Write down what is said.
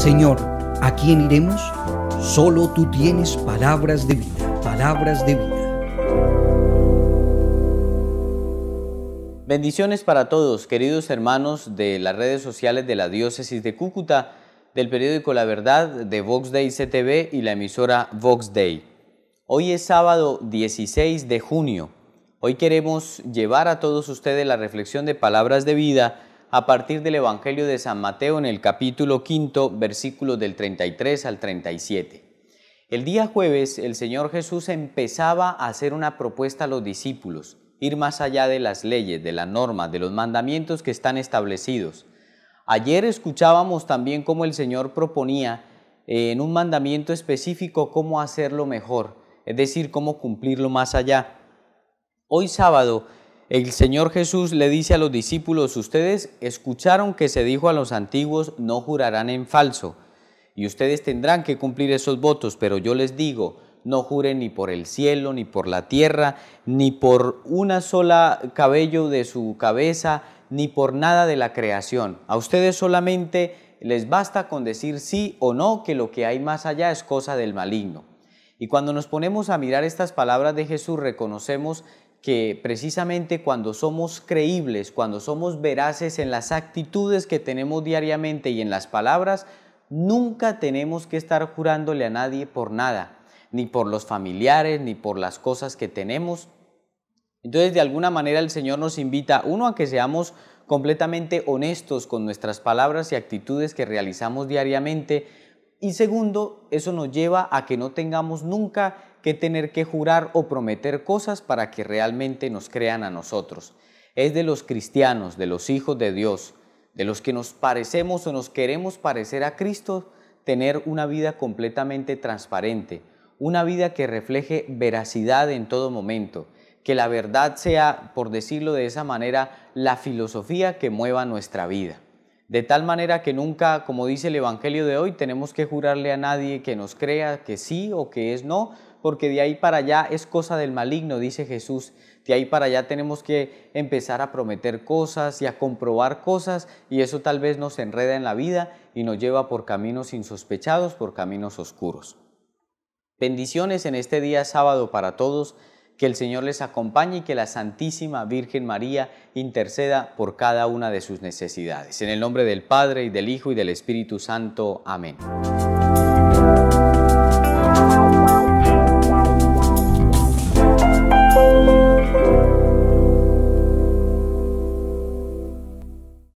Señor, ¿a quién iremos? Solo tú tienes palabras de vida, palabras de vida. Bendiciones para todos, queridos hermanos de las redes sociales de la Diócesis de Cúcuta, del periódico La Verdad, de Vox Day CTV y la emisora Vox Day. Hoy es sábado 16 de junio. Hoy queremos llevar a todos ustedes la reflexión de palabras de vida a partir del Evangelio de San Mateo en el capítulo quinto, versículos del 33 al 37. El día jueves el Señor Jesús empezaba a hacer una propuesta a los discípulos, ir más allá de las leyes, de la norma, de los mandamientos que están establecidos. Ayer escuchábamos también cómo el Señor proponía eh, en un mandamiento específico cómo hacerlo mejor, es decir, cómo cumplirlo más allá. Hoy sábado el Señor Jesús le dice a los discípulos, ustedes escucharon que se dijo a los antiguos, no jurarán en falso, y ustedes tendrán que cumplir esos votos, pero yo les digo, no juren ni por el cielo, ni por la tierra, ni por una sola cabello de su cabeza, ni por nada de la creación. A ustedes solamente les basta con decir sí o no que lo que hay más allá es cosa del maligno. Y cuando nos ponemos a mirar estas palabras de Jesús, reconocemos que precisamente cuando somos creíbles, cuando somos veraces en las actitudes que tenemos diariamente y en las palabras, nunca tenemos que estar jurándole a nadie por nada, ni por los familiares, ni por las cosas que tenemos. Entonces, de alguna manera el Señor nos invita, uno, a que seamos completamente honestos con nuestras palabras y actitudes que realizamos diariamente, y segundo, eso nos lleva a que no tengamos nunca que tener que jurar o prometer cosas para que realmente nos crean a nosotros. Es de los cristianos, de los hijos de Dios, de los que nos parecemos o nos queremos parecer a Cristo, tener una vida completamente transparente, una vida que refleje veracidad en todo momento, que la verdad sea, por decirlo de esa manera, la filosofía que mueva nuestra vida. De tal manera que nunca, como dice el Evangelio de hoy, tenemos que jurarle a nadie que nos crea que sí o que es no, porque de ahí para allá es cosa del maligno, dice Jesús. De ahí para allá tenemos que empezar a prometer cosas y a comprobar cosas y eso tal vez nos enreda en la vida y nos lleva por caminos insospechados, por caminos oscuros. Bendiciones en este día sábado para todos. Que el Señor les acompañe y que la Santísima Virgen María interceda por cada una de sus necesidades. En el nombre del Padre y del Hijo y del Espíritu Santo. Amén.